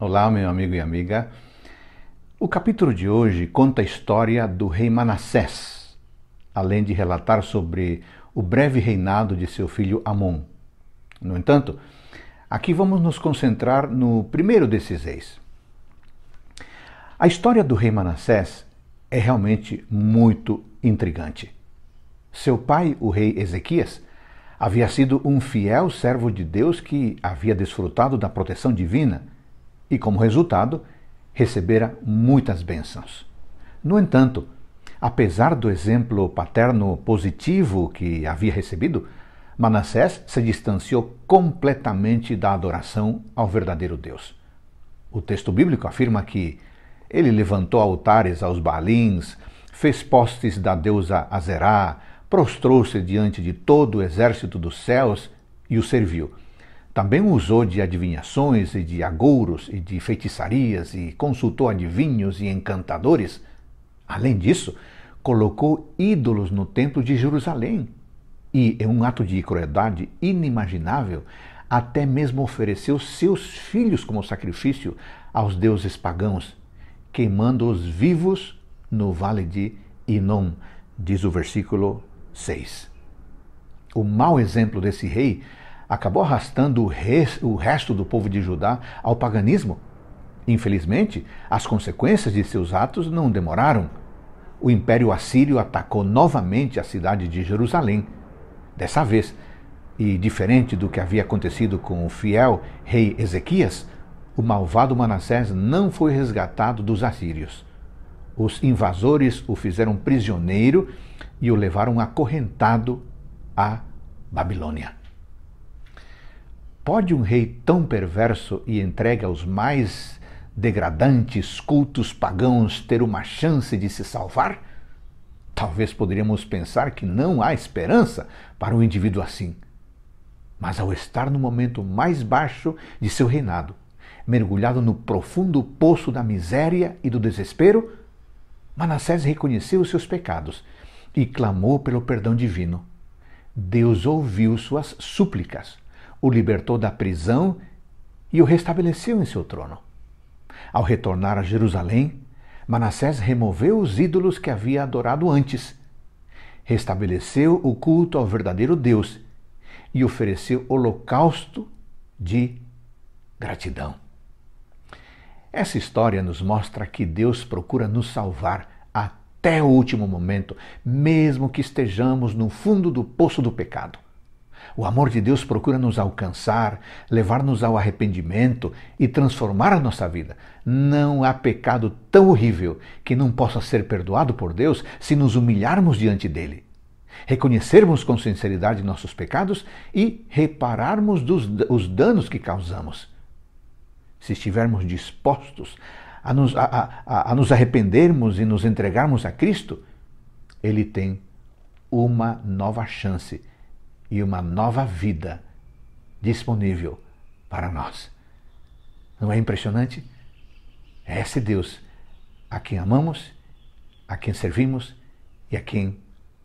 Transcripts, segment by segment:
Olá, meu amigo e amiga. O capítulo de hoje conta a história do rei Manassés, além de relatar sobre o breve reinado de seu filho Amon. No entanto, aqui vamos nos concentrar no primeiro desses reis. A história do rei Manassés é realmente muito intrigante. Seu pai, o rei Ezequias, havia sido um fiel servo de Deus que havia desfrutado da proteção divina e, como resultado, recebera muitas bênçãos. No entanto, apesar do exemplo paterno positivo que havia recebido, Manassés se distanciou completamente da adoração ao verdadeiro Deus. O texto bíblico afirma que ele levantou altares aos balins, fez postes da deusa Azerá, prostrou-se diante de todo o exército dos céus e o serviu. Também usou de adivinhações e de agouros e de feitiçarias e consultou adivinhos e encantadores. Além disso, colocou ídolos no templo de Jerusalém e, em um ato de crueldade inimaginável, até mesmo ofereceu seus filhos como sacrifício aos deuses pagãos, queimando-os vivos no vale de Inom, diz o versículo 6. O mau exemplo desse rei acabou arrastando o, resto do povo de Judá ao paganismo. Infelizmente, as consequências de seus atos não demoraram. O Império Assírio atacou novamente a cidade de Jerusalém. Dessa vez, e diferente do que havia acontecido com o fiel rei Ezequias, o malvado Manassés não foi resgatado dos assírios. Os invasores o fizeram prisioneiro e o levaram acorrentado à Babilônia. Pode um rei tão perverso e entregue aos mais degradantes cultos pagãos ter uma chance de se salvar? Talvez poderíamos pensar que não há esperança para um indivíduo assim. Mas ao estar no momento mais baixo de seu reinado, mergulhado no profundo poço da miséria e do desespero, Manassés reconheceu os seus pecados e clamou pelo perdão divino. Deus ouviu suas súplicas o libertou da prisão e o restabeleceu em seu trono. Ao retornar a Jerusalém, Manassés removeu os ídolos que havia adorado antes, restabeleceu o culto ao verdadeiro Deus e ofereceu holocausto de gratidão. Essa história nos mostra que Deus procura nos salvar até o último momento, mesmo que estejamos no fundo do poço do pecado. O amor de Deus procura nos alcançar, levar-nos ao arrependimento e transformar a nossa vida. Não há pecado tão horrível que não possa ser perdoado por Deus se nos humilharmos diante dele, reconhecermos com sinceridade nossos pecados e repararmos dos, os danos que causamos. Se estivermos dispostos a nos, a, a, a nos arrependermos e nos entregarmos a Cristo, ele tem uma nova chance e uma nova vida disponível para nós. Não é impressionante? É esse Deus a quem amamos, a quem servimos e a quem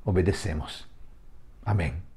obedecemos. Amém.